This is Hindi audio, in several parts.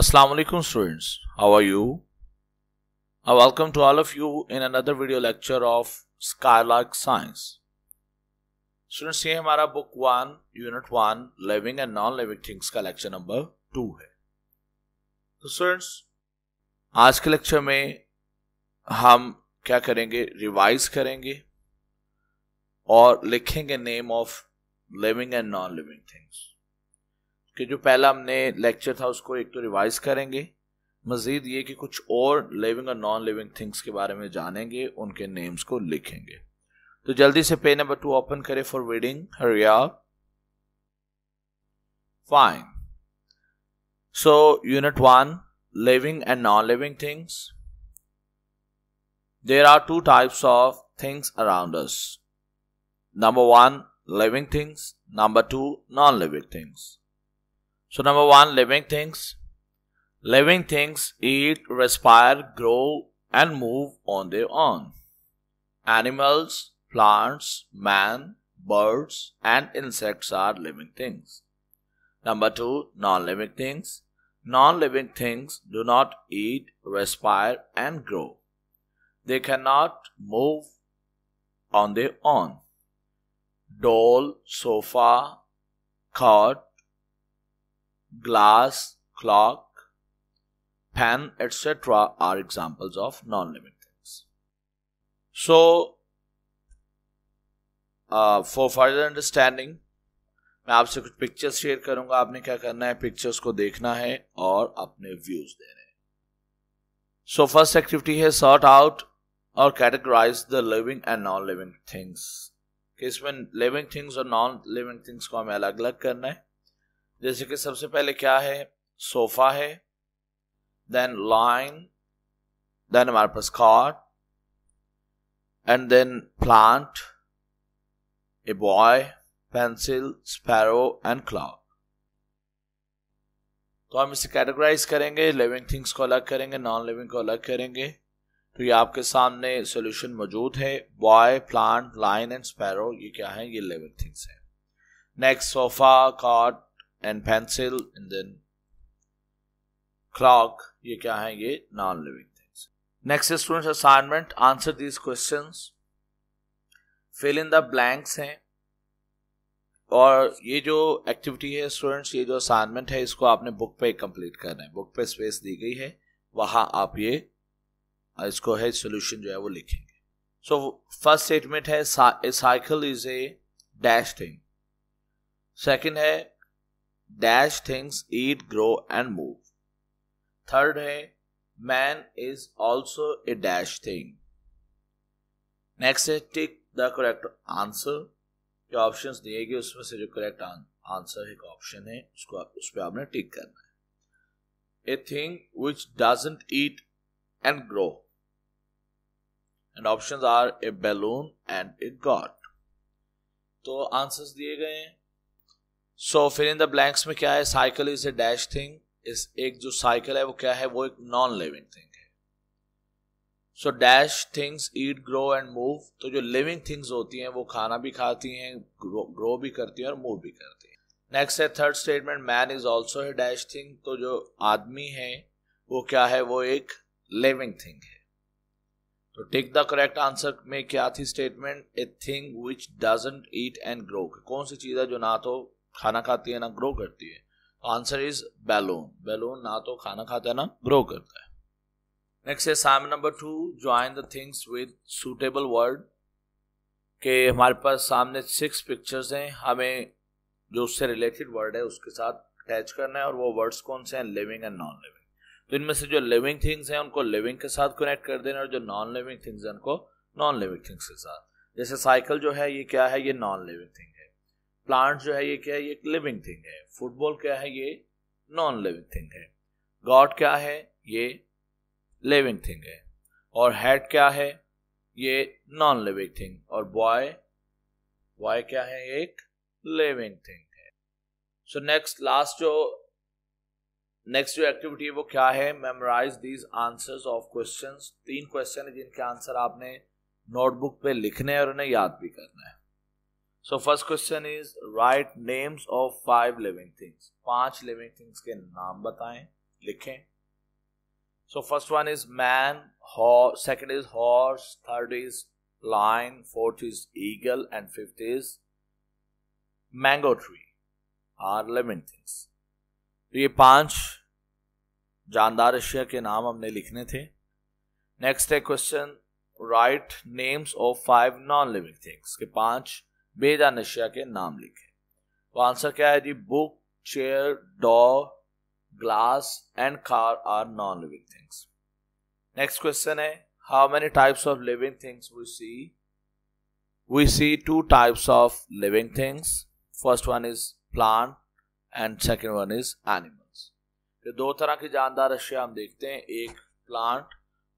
Assalamu alaikum students, how are you? i welcome to all of you in another video lecture of Skylark Science. Students, ye hamara book 1 unit 1 living and non living things ka lecture number 2 hai so students aaj ke lecture mein hum kya karenge revise karenge aur likhenge name of living and non living things कि जो पहला हमने लेक्चर था उसको एक तो रिवाइज करेंगे मज़ीद ये कि कुछ और लिविंग और नॉन लिविंग थिंग्स के बारे में जानेंगे उनके नेम्स को लिखेंगे तो जल्दी से पे नंबर टू ओपन करें फॉर रीडिंग हरिया fine so unit one living and non living things there are two types of things around number one living things number two non living things So number one, living things. Living things eat, respire, grow, and move on their own. Animals, plants, man, birds, and insects are living things. Number two, non-living things. Non-living things do not eat, respire, and grow. They cannot move on their own. Doll, sofa, cot, glass, clock, pen, etc. are examples of non-living things. So, uh, for further understanding, मैं आपसे कुछ पिक्चर्स शेयर करूंगा आपने क्या करना है पिक्चर्स को देखना है और अपने व्यूज देने हैं सो फर्स्ट एक्टिविटी है सॉर्ट आउट और categorise the living and non living things इसमें लिविंग थिंग्स और नॉन लिविंग थिंग्स को हमें अलग अलग करना है जैसे कि सबसे पहले क्या है सोफा है देन लाइन देन हमारे पास cot and then plant a boy pencil sparrow and cloud तो हम इसे कैटेगराइज करेंगे लिविंग थिंग्स को अलग करेंगे नॉन लिविंग को अलग करेंगे तो ये आपके सामने सोल्यूशन मौजूद है boy plant lion and sparrow ये क्या है ये लिविंग थिंग्स है next sofa cot and pencil and then clock ये क्या है ये non living things next students assignment answer these question fill in the blanks हैं और ये जो एक्टिविटी है स्टूडेंट्स ये जो असाइनमेंट है इसको आपने बुक पे कंप्लीट करना है बुक पे स्पेस दी गई है वहां आप ये इसको है सोल्यूशन जो है वो लिखेंगे सो फर्स्ट स्टेटमेंट है cycle is a dash thing second है dash things eat, grow, and move. Third hai, man is also a dash thing. Next take the correct answer. Ki options diye gaye usme se jo correct answer ek option hai, usko us pe tick karna A thing which doesn't eat and grow. And options are a balloon and a god. So answers दिए गए सो फिर इन द ब्लैंक्स में क्या है cycle is a dash thing इस एक जो साइकिल है वो क्या है वो एक नॉन लिविंग थिंग है so dash things eat grow and move तो जो लिविंग थिंग्स होती हैं वो खाना भी खाती हैं ग्रो भी करती हैं और मूव भी करती हैं नेक्स्ट है third statement man is also a dash thing तो जो आदमी है वो क्या है वो एक लिविंग थिंग है तो टिक द करेक्ट आंसर में क्या थी statement a thing which doesn't eat and grow कौन सी चीज़ है जो ना तो खाना खाती है ना ग्रो करती है आंसर इज बैलून बैलून ना तो खाना खाता है ना ग्रो करता है नेक्स्ट है साइम number two join the things with suitable word के हमारे पास सामने सिक्स पिक्चर्स हैं हमें जो उससे रिलेटेड वर्ड है उसके साथ अटैच करना है और वो वर्ड्स कौन से हैं लिविंग एंड नॉन लिविंग तो इनमें से जो लिविंग थिंग्स हैं उनको लिविंग के साथ कनेक्ट कर देना और जो नॉन लिविंग थिंग्स हैं उनको नॉन लिविंग थिंग्स के साथ जैसे साइकिल जो है ये क्या है ये नॉन लिविंग थिंग प्लांट जो है ये क्या है ये एक लिविंग थिंग है फुटबॉल क्या है ये नॉन लिविंग थिंग है गॉड क्या है ये लिविंग थिंग है और हेड क्या है ये नॉन लिविंग थिंग और बॉय बॉय क्या है एक लिविंग थिंग है सो नेक्स्ट लास्ट जो नेक्स्ट जो एक्टिविटी है वो क्या है memorise these answers of questions तीन क्वेश्चन है जिनके आंसर आपने नोटबुक पे लिखने और उन्हें याद भी करना है So first question is write names of five living things. पांच living things के नाम बताएं लिखें So first one is man, horse, second is horse, third is lion, fourth is eagle, and fifth is mango tree are living things. तो ये पांच जानदार अशिया के नाम हमने लिखने थे Next question write names of five non-living things. के पांच बेदा नशिया के नाम लिखे तो आंसर क्या है जी book chair door glass and car are non living things next question है how many types of living things we see we see two types of living things first one is plant and second one is animals ये दो तरह की जानदार अशिया हम देखते हैं एक प्लांट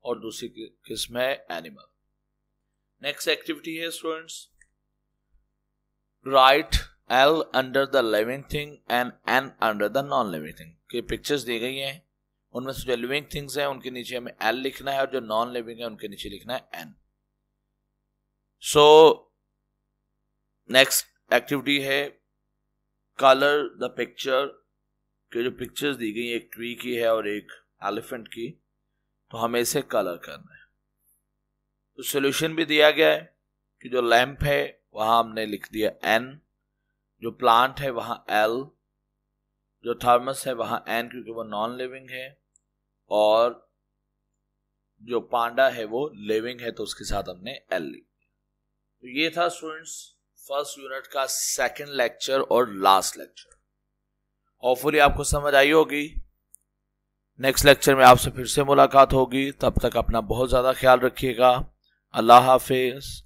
और दूसरी किस्म है एनिमल नेक्स्ट एक्टिविटी है students write L under the living thing and N under the non living thing pictures दी गई हैं उनमें से जो लिविंग थिंग्स हैं उनके नीचे हमें एल लिखना है और जो नॉन लिविंग है उनके नीचे लिखना है एन सो नेक्स्ट एक्टिविटी है कलर द पिक्चर के जो पिक्चर्स दी गई है एक ट्री की है और एक एलिफेंट की तो हमें इसे कलर करना है तो सोल्यूशन भी दिया गया है कि जो लैम्प है वहां हमने लिख दिया एन जो प्लांट है वहां एल जो थर्मस है वहां एन क्योंकि वो नॉन लिविंग है और जो पांडा है वो लिविंग है तो उसके साथ हमने एल लिख दिया तो ये था स्टूडेंट्स फर्स्ट यूनिट का सेकंड लेक्चर और लास्ट लेक्चर होपफुली आपको समझ आई होगी नेक्स्ट लेक्चर में आपसे फिर से मुलाकात होगी तब तक अपना बहुत ज़्यादा ख्याल रखिएगा अल्लाह हाफिज़